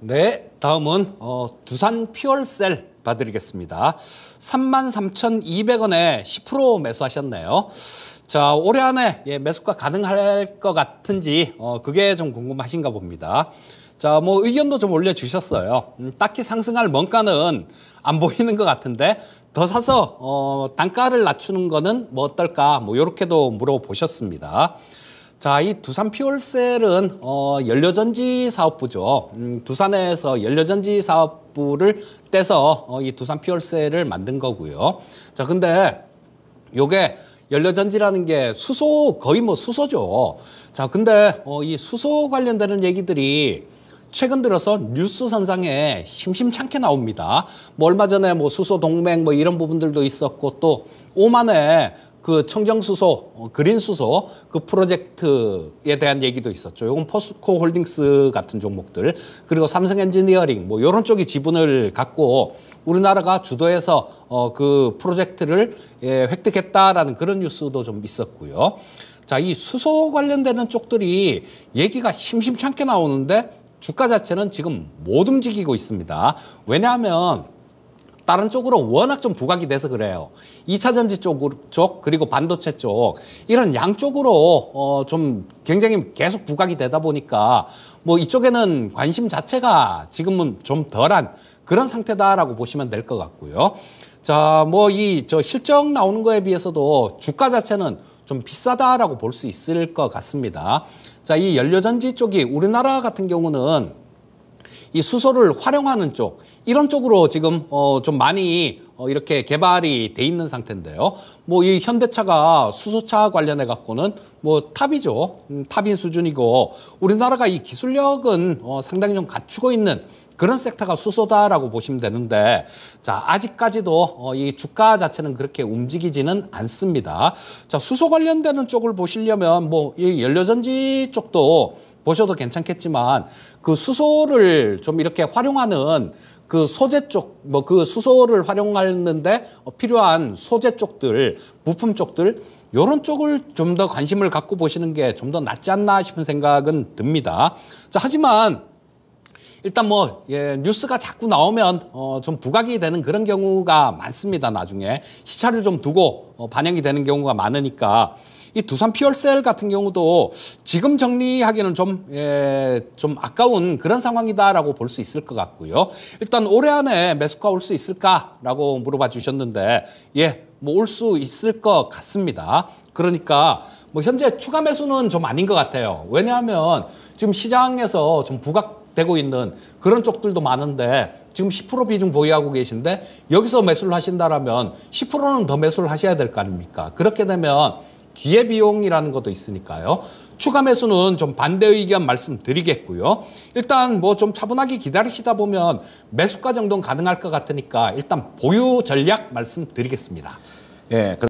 네, 다음은 어, 두산 퓨얼셀 봐드리겠습니다. 33,200원에 10% 매수하셨네요. 자, 올해 안에 예, 매수가 가능할 것 같은지 어, 그게 좀 궁금하신가 봅니다. 자, 뭐 의견도 좀 올려주셨어요. 음, 딱히 상승할 원가는 안 보이는 것 같은데 더 사서 어, 단가를 낮추는 거는 뭐 어떨까 뭐 이렇게도 물어보셨습니다. 자, 이 두산 피올셀은 어, 연료전지 사업부죠. 음, 두산에서 연료전지 사업부를 떼서 어, 이 두산 피올셀을 만든 거고요. 자, 근데 요게 연료전지라는 게 수소 거의 뭐 수소죠. 자, 근데 어, 이 수소 관련되는 얘기들이 최근 들어서 뉴스 선상에 심심찮게 나옵니다. 뭐 얼마 전에 뭐 수소 동맹 뭐 이런 부분들도 있었고 또 오만에 그 청정수소, 어, 그린수소 그 프로젝트에 대한 얘기도 있었죠. 이건 포스코 홀딩스 같은 종목들 그리고 삼성 엔지니어링 뭐 이런 쪽이 지분을 갖고 우리나라가 주도해서 어, 그 프로젝트를 예, 획득했다라는 그런 뉴스도 좀 있었고요. 자, 이 수소 관련되는 쪽들이 얘기가 심심찮게 나오는데 주가 자체는 지금 못 움직이고 있습니다. 왜냐하면 다른 쪽으로 워낙 좀 부각이 돼서 그래요. 2차 전지 쪽, 그리고 반도체 쪽 이런 양쪽으로 어, 좀 굉장히 계속 부각이 되다 보니까 뭐 이쪽에는 관심 자체가 지금은 좀 덜한 그런 상태다라고 보시면 될 것 같고요. 자, 뭐 이 저 실적 나오는 거에 비해서도 주가 자체는 좀 비싸다라고 볼 수 있을 것 같습니다. 자, 이 연료전지 쪽이 우리나라 같은 경우는 이 수소를 활용하는 쪽 이런 쪽으로 지금 어좀 많이 어, 이렇게 개발이 돼 있는 상태인데요. 뭐 이 현대차가 수소차 관련해 갖고는 뭐 탑이죠. 음, 탑인 수준이고 우리나라가 이 기술력은 어, 상당히 좀 갖추고 있는 그런 섹터가 수소다라고 보시면 되는데 자 아직까지도 어, 이 주가 자체는 그렇게 움직이지는 않습니다. 자 수소 관련되는 쪽을 보시려면 뭐이 연료전지 쪽도 보셔도 괜찮겠지만 그 수소를 좀 이렇게 활용하는 그 소재 쪽, 뭐 그 수소를 활용하는데 필요한 소재 쪽들, 부품 쪽들, 요런 쪽을 좀 더 관심을 갖고 보시는 게 좀 더 낫지 않나 싶은 생각은 듭니다. 자, 하지만 일단 뭐 예, 뉴스가 자꾸 나오면 어, 좀 부각이 되는 그런 경우가 많습니다. 나중에 시차를 좀 두고 어, 반영이 되는 경우가 많으니까 이 두산 피얼셀 같은 경우도 지금 정리하기는 좀, 예, 좀 아까운 그런 상황이다라고 볼 수 있을 것 같고요. 일단 올해 안에 매수가 올 수 있을까라고 물어봐 주셨는데, 예, 뭐 올 수 있을 것 같습니다. 그러니까 뭐 현재 추가 매수는 좀 아닌 것 같아요. 왜냐하면 지금 시장에서 좀 부각 되고 있는 그런 쪽들도 많은데 지금 10% 비중 보유하고 계신데 여기서 매수를 하신다라면 10%는 더 매수를 하셔야 될 거 아닙니까? 그렇게 되면 기회비용이라는 것도 있으니까요. 추가 매수는 좀 반대 의견 말씀드리겠고요. 일단 뭐 좀 차분하게 기다리시다 보면 매수가 정도는 가능할 것 같으니까 일단 보유 전략 말씀드리겠습니다. 예. 그